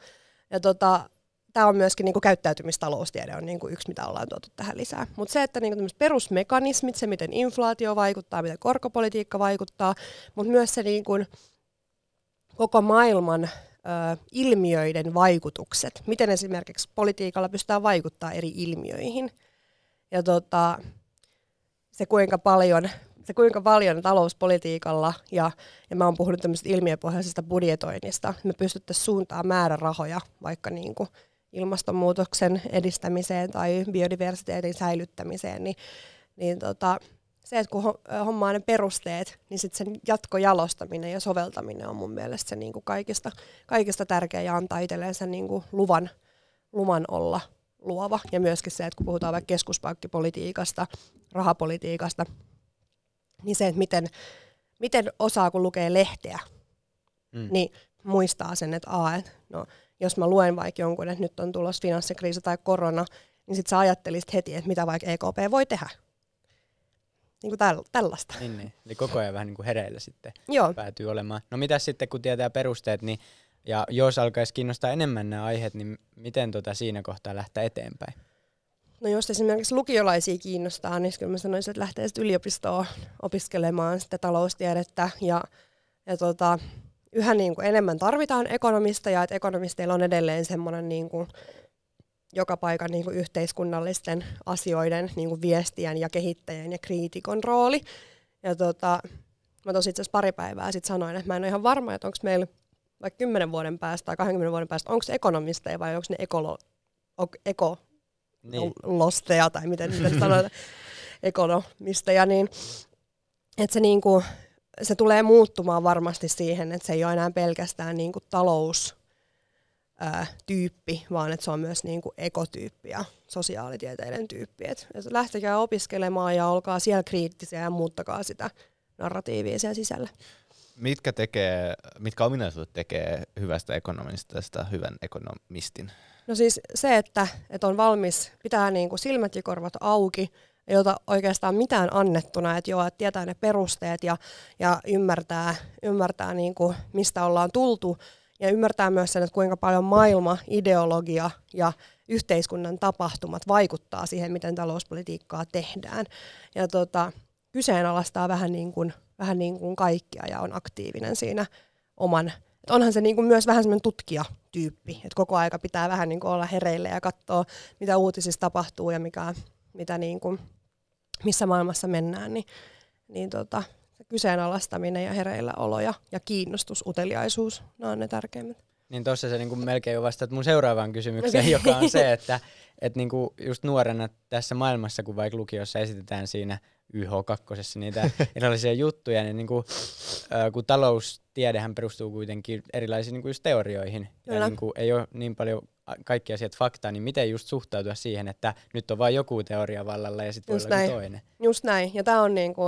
Ja tota, tämä on myöskin niin kuin käyttäytymistaloustiede on niin kuin yksi, mitä ollaan tuotu tähän lisää. Mutta se, että niin kuin perusmekanismit, se miten inflaatio vaikuttaa, miten korkopolitiikka vaikuttaa, mutta myös se niin kuin koko maailman ö, ilmiöiden vaikutukset, miten esimerkiksi politiikalla pystytään vaikuttamaan eri ilmiöihin. Ja tota, se, kuinka paljon se kuinka paljon talouspolitiikalla ja, ja mä oon puhunut tämmöisestä ilmiöpohjaisesta budjetoinnista, niin me pystyttäisiin suuntaamaan määrärahoja vaikka niin kuin ilmastonmuutoksen edistämiseen tai biodiversiteetin säilyttämiseen, niin, niin tota, se, että kun on ne perusteet, niin sitten sen jatkojalostaminen ja soveltaminen on mun mielestä se niin kuin kaikista, kaikista tärkeä ja antaa itselleen sen niin kuin luvan, luvan olla luova. Ja myöskin se, että kun puhutaan vaikka keskuspankkipolitiikasta, rahapolitiikasta, niin se, että miten, miten osaa, kun lukee lehteä, mm. niin muistaa sen, että aa, et, no, jos mä luen vaikka jonkun, että nyt on tulossa finanssikriisi tai korona, niin sitten sä ajattelisit heti, että mitä vaikka EKP voi tehdä. Niin kuin täl- tällaista. Niin, niin. Eli koko ajan vähän niin kuin hereillä sitten Joo. päätyy olemaan. No mitä sitten, kun tietää perusteet, niin ja jos alkaisi kiinnostaa enemmän nämä aiheet, niin miten tota siinä kohtaa lähteä eteenpäin? No jos esimerkiksi lukiolaisia kiinnostaa, niin kyllä mä sanoisin, että lähtee sitten yliopistoon opiskelemaan sitä taloustiedettä. Ja, ja tota, yhä niin kuin enemmän tarvitaan ekonomista ja että ekonomisteilla on edelleen semmoinen niin kuin joka paikan niin kuin yhteiskunnallisten asioiden niin kuin viestien ja kehittäjän ja kriitikon rooli. Ja tota, mä tosi itse pari päivää sitten sanoin, että mä en ole ihan varma, että onko meillä vaikka 10 vuoden päästä tai 20 vuoden päästä, onko se ekonomisteja vai onko ne ekolo, ok, eko, niin. losteja tai miten niitä sanotaan, ekonomisteja, niin että se, niinku, se tulee muuttumaan varmasti siihen, että se ei ole enää pelkästään niinku talous, tyyppi, vaan että se on myös niin kuin ekotyyppi ja sosiaalitieteiden tyyppi. Et, et lähtekää opiskelemaan ja olkaa siellä kriittisiä ja muuttakaa sitä narratiivia siellä sisällä. Mitkä, tekee, mitkä ominaisuudet tekee hyvästä ekonomistista hyvän ekonomistin? No siis se, että, että on valmis, pitää niin kuin silmät ja korvat auki, ei ota oikeastaan mitään annettuna, että joo, että tietää ne perusteet ja, ja ymmärtää, ymmärtää niin kuin, mistä ollaan tultu ja ymmärtää myös sen, että kuinka paljon maailma, ideologia ja yhteiskunnan tapahtumat vaikuttaa siihen, miten talouspolitiikkaa tehdään. Ja tota, kyseenalaistaa vähän niin kuin, vähän niin kuin kaikkia ja on aktiivinen siinä oman onhan se niin kuin myös vähän semmoinen tutkijatyyppi, että koko aika pitää vähän niin kuin olla hereillä ja katsoa, mitä uutisissa tapahtuu ja mikä, mitä niin kuin, missä maailmassa mennään, niin, niin tota, kyseenalaistaminen ja hereillä olo ja, ja kiinnostus, uteliaisuus, ne on ne tärkeimmät. Niin tuossa se niinku melkein jo vastaat mun seuraavaan kysymykseen, okay. joka on se, että et niinku just nuorena tässä maailmassa, kun vaikka lukiossa esitetään siinä YH2, niitä erilaisia juttuja, niin, niin kuin, äh, kun taloustiedehän perustuu kuitenkin erilaisiin niin kuin just teorioihin, Kyllä. ja niin kuin, ei ole niin paljon kaikki asiat faktaa, niin miten just suhtautua siihen, että nyt on vain joku teoria vallalla ja sitten voi olla toinen. Just näin, ja tämä on, niinku,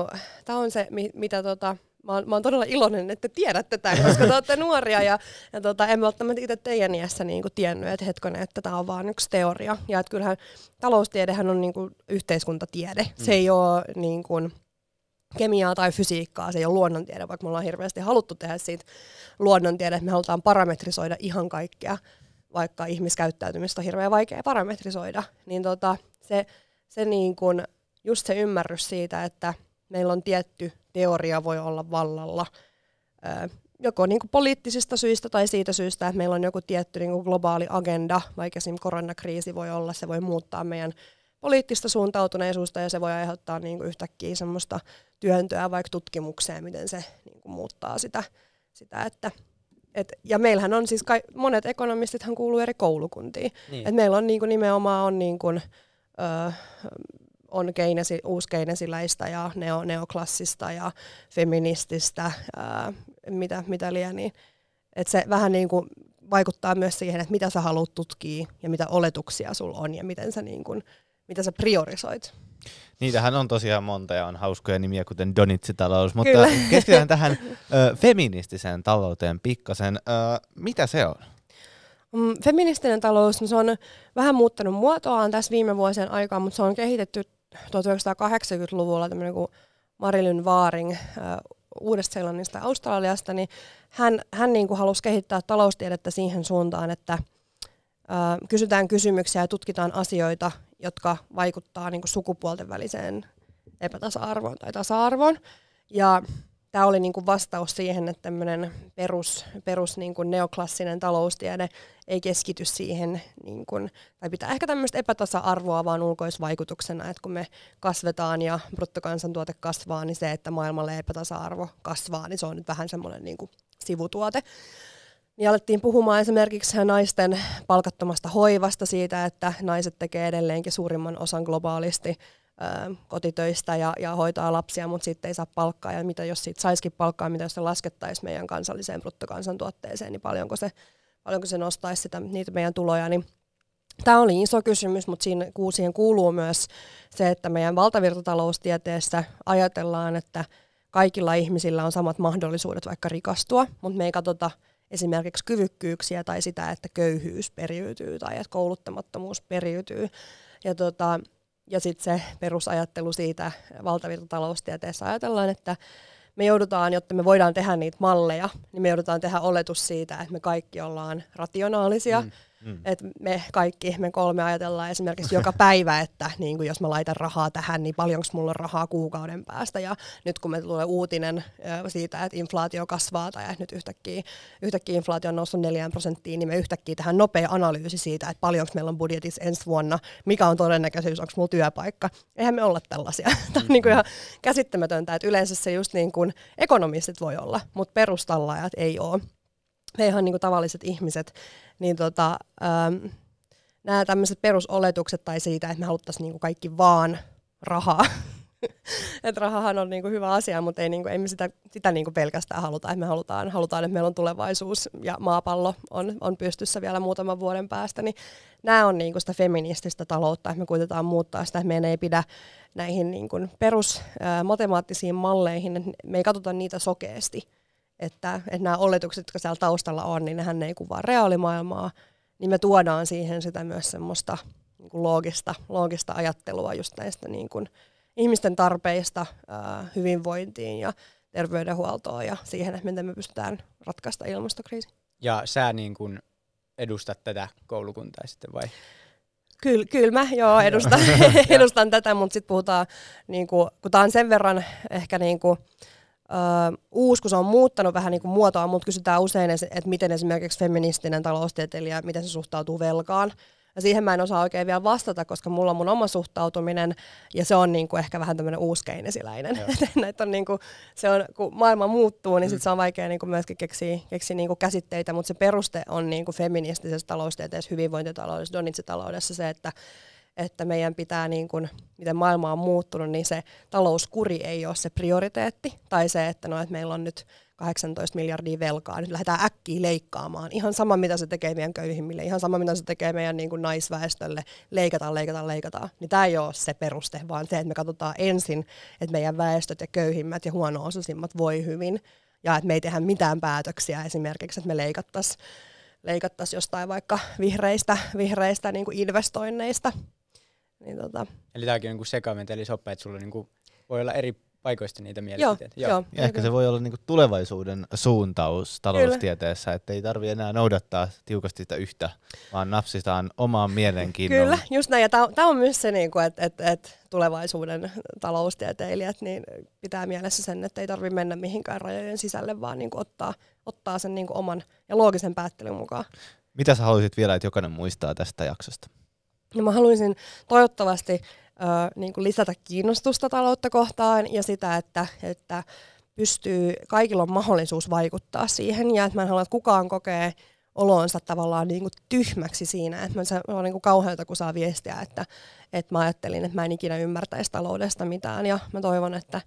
tää on se, mitä tota, mä oon, mä oon todella iloinen, että tiedätte tämän, koska te olette nuoria ja, ja tota, en välttämättä itse teidän iässä niin kuin tiennyt, että hetkonen, että tämä on vaan yksi teoria. Ja että kyllähän taloustiedehän on niin kuin yhteiskuntatiede. Mm. Se ei ole niin kuin, kemiaa tai fysiikkaa, se ei ole luonnontiede, vaikka me ollaan hirveästi haluttu tehdä siitä luonnontiede, me halutaan parametrisoida ihan kaikkea, vaikka ihmiskäyttäytymistä on hirveän vaikea parametrisoida. Niin tota, se, se niin kuin, just se ymmärrys siitä, että – meillä on tietty teoria voi olla vallalla, joko niin kuin poliittisista syistä tai siitä syystä, että meillä on joku tietty niin kuin globaali agenda, vaikka esimerkiksi koronakriisi voi olla, se voi muuttaa meidän poliittista suuntautuneisuutta ja se voi aiheuttaa niin kuin yhtäkkiä semmoista työntöä vaikka tutkimukseen, miten se niin kuin muuttaa sitä, sitä että et, ja meillähän on siis, kai, monet ekonomistithan kuuluu eri koulukuntiin. Niin. Et meillä on niinku, nimenomaan on niinku, ö, on keinesi, uuskeynesiläistä ja neo, neoklassista ja feminististä, ää, mitä, mitä liian, niin että se vähän niin kuin vaikuttaa myös siihen, että mitä sä haluat tutkia ja mitä oletuksia sulla on ja miten sä niin kuin, mitä sä priorisoit. Niitähän on tosiaan monta ja on hauskoja nimiä, kuten Donitsitalous, mutta Kyllä. keskitytään tähän ö, feministiseen talouteen pikkasen. Ö, mitä se on? Mm, feministinen talous, no se on vähän muuttanut muotoaan tässä viime vuosien aikaan, mutta se on kehitetty 1980-luvulla tämmöinen kuin Marilyn Waring Uudesta Seelannista ja Australiasta, niin hän, hän niin kuin halusi kehittää taloustiedettä siihen suuntaan, että kysytään kysymyksiä ja tutkitaan asioita, jotka vaikuttaa niin kuin sukupuolten väliseen epätasa-arvoon tai tasa-arvoon. Ja tämä oli niin kuin vastaus siihen, että tämmöinen perus, perus niin kuin neoklassinen taloustiede ei keskity siihen, niin kuin, tai pitää ehkä tämmöistä epätasa-arvoa vaan ulkoisvaikutuksena, että kun me kasvetaan ja bruttokansantuote kasvaa, niin se, että maailmalle epätasa-arvo kasvaa, niin se on nyt vähän semmoinen niin kuin sivutuote. Niin alettiin puhumaan esimerkiksi naisten palkattomasta hoivasta siitä, että naiset tekee edelleenkin suurimman osan globaalisti kotitöistä ja, ja hoitaa lapsia, mutta sitten ei saa palkkaa. Ja mitä jos siitä saisikin palkkaa, mitä jos se laskettaisiin meidän kansalliseen bruttokansantuotteeseen, niin paljonko se, paljonko se nostaisi sitä, niitä meidän tuloja. Niin Tämä oli iso kysymys, mutta siinä, siihen kuuluu myös se, että meidän valtavirtataloustieteessä ajatellaan, että kaikilla ihmisillä on samat mahdollisuudet vaikka rikastua, mutta me ei katsota esimerkiksi kyvykkyyksiä tai sitä, että köyhyys periytyy tai että kouluttamattomuus periytyy. Ja tota, ja sitten se perusajattelu siitä taloustieteessä ajatellaan, että me joudutaan, jotta me voidaan tehdä niitä malleja, niin me joudutaan tehdä oletus siitä, että me kaikki ollaan rationaalisia. Mm Mm. Et me kaikki, me kolme ajatellaan esimerkiksi joka päivä, että niin kuin jos mä laitan rahaa tähän, niin paljonko mulla on rahaa kuukauden päästä. Ja nyt kun me tulee uutinen siitä, että inflaatio kasvaa tai että nyt yhtäkkiä, yhtäkkiä inflaatio on noussut neljään prosenttiin, niin me yhtäkkiä tähän nopea analyysi siitä, että paljonko meillä on budjetissa ensi vuonna, mikä on todennäköisyys, onko mulla työpaikka. Eihän me olla tällaisia. Tämä on niin kuin ihan käsittämätöntä, että yleensä se just niin kuin ekonomistit voi olla, mutta perustalla ei ole me ihan niin kuin tavalliset ihmiset, niin tota, ähm, nämä tämmöiset perusoletukset tai siitä, että me haluttaisiin niin kaikki vaan rahaa. että rahahan on niinku hyvä asia, mutta ei, niinku, ei me sitä, sitä niinku pelkästään haluta. Et me halutaan, halutaan, että meillä on tulevaisuus ja maapallo on, on pystyssä vielä muutaman vuoden päästä. Niin nämä on niinku sitä feminististä taloutta, että me kuitenkaan muuttaa sitä, että meidän ei pidä näihin niinku perusmatemaattisiin malleihin, että me ei katsota niitä sokeasti että, että nämä oletukset, jotka siellä taustalla on, niin nehän ei kuvaa reaalimaailmaa, niin me tuodaan siihen sitä myös semmoista niin kuin loogista, loogista ajattelua just näistä niin kuin ihmisten tarpeista ää, hyvinvointiin ja terveydenhuoltoon ja siihen, että miten me pystytään ratkaista ilmastokriisi. Ja sä niin kuin edustat tätä koulukuntaa sitten vai? Kyllä, kyl mä joo, edustan, edustan tätä, mutta sitten puhutaan, niin kuin, kun tämä on sen verran ehkä niin kuin, öö, uusi, kun se on muuttanut vähän niin kuin muotoa, mutta kysytään usein, että miten esimerkiksi feministinen taloustieteilijä, miten se suhtautuu velkaan. Ja siihen mä en osaa oikein vielä vastata, koska mulla on mun oma suhtautuminen, ja se on niin kuin ehkä vähän tämmöinen uuskeinesiläinen. Näitä on niin kuin, se on, kun maailma muuttuu, niin mm. sit se on vaikea niin kuin myöskin keksiä, keksiä niin kuin käsitteitä, mutta se peruste on niin kuin feministisessä taloustieteessä, hyvinvointitaloudessa, donitsitaloudessa se, että että meidän pitää, niin kuin, miten maailma on muuttunut, niin se talouskuri ei ole se prioriteetti, tai se, että, no, että meillä on nyt 18 miljardia velkaa, nyt lähdetään äkkiä leikkaamaan. Ihan sama, mitä se tekee meidän köyhimmille, ihan sama, mitä se tekee meidän niin kuin naisväestölle. Leikataan, leikataan, leikataan. Niin tämä ei ole se peruste, vaan se, että me katsotaan ensin, että meidän väestöt ja köyhimmät ja huono-osaisimmat voi hyvin, ja että me ei tehdä mitään päätöksiä esimerkiksi, että me leikattaisiin leikattaisi jostain vaikka vihreistä, vihreistä niin kuin investoinneista, niin tota. Eli tämäkin on niin soppa, että sulla niin kuin, voi olla eri paikoista niitä mielipiteitä. Joo, joo. joo. ehkä se voi olla niinku tulevaisuuden suuntaus taloustieteessä, että ei tarvi enää noudattaa tiukasti sitä yhtä, vaan napsitaan omaan mielenkiinnon. Kyllä, just näin. Ja tämä on myös se, niinku, että et, et tulevaisuuden taloustieteilijät niin pitää mielessä sen, että ei tarvi mennä mihinkään rajojen sisälle, vaan niinku ottaa, ottaa sen niinku oman ja loogisen päättelyn mukaan. Mitä sä haluaisit vielä, että jokainen muistaa tästä jaksosta? Ja mä haluaisin toivottavasti ö, niin kuin lisätä kiinnostusta taloutta kohtaan ja sitä, että, että pystyy, kaikilla on mahdollisuus vaikuttaa siihen ja että mä en halua, että kukaan kokee oloonsa tavallaan niin kuin tyhmäksi siinä, että se on niin kuin kauheata, kun saa viestiä, että, että mä ajattelin, että mä en ikinä ymmärtäisi taloudesta mitään ja mä toivon, että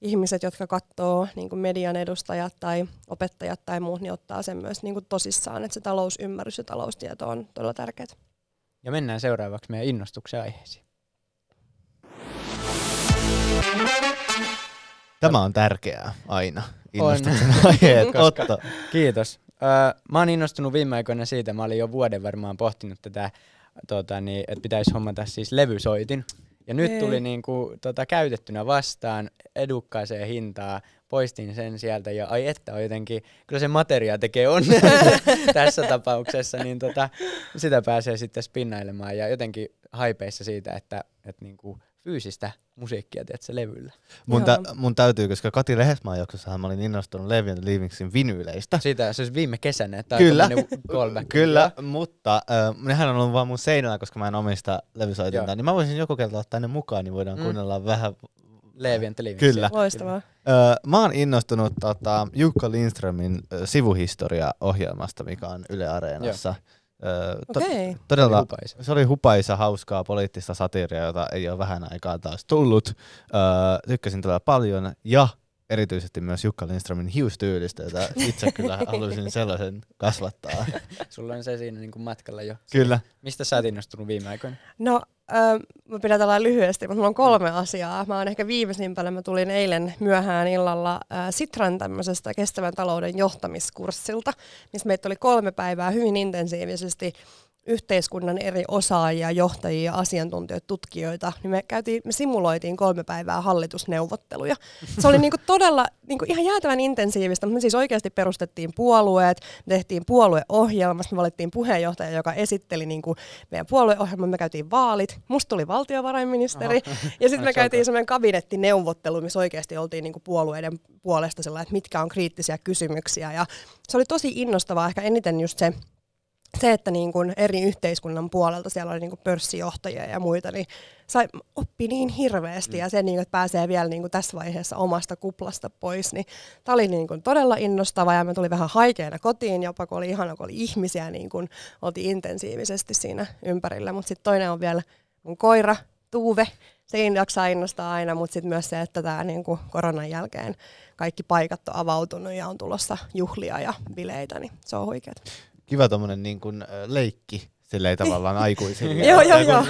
ihmiset, jotka katsoo niin kuin median edustajat tai opettajat tai muut, niin ottaa sen myös niin kuin tosissaan, että se talousymmärrys ja taloustieto on todella tärkeää. Ja mennään seuraavaksi meidän innostuksen aiheisiin. Tämä on tärkeää aina, innostuksen aiheet Koska, Kiitos. Öö, mä oon innostunut viime aikoina siitä, mä olin jo vuoden varmaan pohtinut tätä, tota, niin, että pitäisi hommata siis levysoitin. Ja nyt Ei. Niin. tuli niin kuin, tota, käytettynä vastaan edukkaaseen hintaan poistin sen sieltä ja ai että on jotenkin, kyllä se materia tekee on tässä tapauksessa, niin tota, sitä pääsee sitten spinnailemaan ja jotenkin haipeissa siitä, että, että niinku fyysistä musiikkia, se levyllä. Mun, ta- mun täytyy, koska Kati Lehesmaan jaksossahan mä olin innostunut and Livingsin vinyyleistä. Sitä, se olisi viime kesänä, että Kyllä, kolme Kyllä mutta äh, nehän on ollut vaan mun seinällä, koska mä en omista levysoitinta, niin mä voisin joku kerta ottaa ne mukaan, niin voidaan mm. kuunnella vähän and Livingsia. Kyllä. Loistavaa mä oon innostunut tota, Jukka Lindströmin sivuhistoria-ohjelmasta, mikä on Yle Areenassa. to- okay. todella, se oli, hupaisa. se oli hupaisa, hauskaa poliittista satiria, jota ei ole vähän aikaa taas tullut. Öö, tykkäsin todella paljon ja erityisesti myös Jukka Lindströmin hiustyylistä, jota itse kyllä halusin sellaisen kasvattaa. Sulla on se siinä niin kuin matkalla jo. Kyllä. Mistä sä oot innostunut viime aikoina? No Öö, mä pidän tällä lyhyesti, mutta mulla on kolme asiaa. Mä oon ehkä viimeisimpänä, mä tulin eilen myöhään illalla ää, Sitran tämmöisestä kestävän talouden johtamiskurssilta, missä meitä oli kolme päivää hyvin intensiivisesti yhteiskunnan eri osaajia, johtajia, asiantuntijoita, tutkijoita, niin me, käytiin, me simuloitiin kolme päivää hallitusneuvotteluja. Se oli niinku todella niinku ihan jäätävän intensiivistä, mutta me siis oikeasti perustettiin puolueet, me tehtiin puolueohjelma. me valittiin puheenjohtaja, joka esitteli niinku meidän puolueohjelman, me käytiin vaalit, musta tuli valtiovarainministeri, Aha. ja sitten me käytiin semmoinen kabinettineuvottelu, missä oikeasti oltiin niinku puolueiden puolesta sellainen, että mitkä on kriittisiä kysymyksiä, ja se oli tosi innostavaa, ehkä eniten just se, se, että niin kuin eri yhteiskunnan puolelta siellä oli niin kuin pörssijohtajia ja muita, niin sai, oppi niin hirveästi ja mm. se, niin kuin, että pääsee vielä niin kuin tässä vaiheessa omasta kuplasta pois, niin tämä oli niin kuin todella innostava ja me tuli vähän haikeena kotiin jopa, kun oli ihana, kun oli ihmisiä, niin kuin oltiin intensiivisesti siinä ympärillä. Mutta sitten toinen on vielä mun koira, Tuuve, Se jaksaa innostaa aina, mutta sitten myös se, että tämä niin kuin koronan jälkeen kaikki paikat on avautunut ja on tulossa juhlia ja bileitä, niin se on huikeaa kiva tommonen niin kuin, leikki silleen tavallaan aikuisille. joo, joo, joo.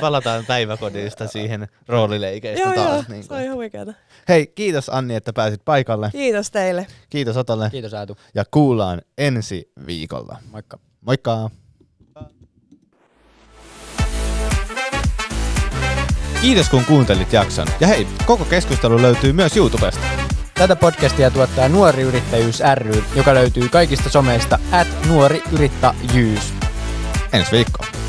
Palataan päiväkodista siihen roolileikeistä joo, taas. Joo, niin se on ihan Hei, kiitos Anni, että pääsit paikalle. Kiitos teille. Kiitos Otolle. Kiitos Aatu. Ja kuullaan ensi viikolla. Moikka. Moikka. Kiitos kun kuuntelit jakson. Ja hei, koko keskustelu löytyy myös YouTubesta. Tätä podcastia tuottaa Nuori Yrittäjyys ry, joka löytyy kaikista someista at nuoriyrittäjyys. Ensi viikkoon.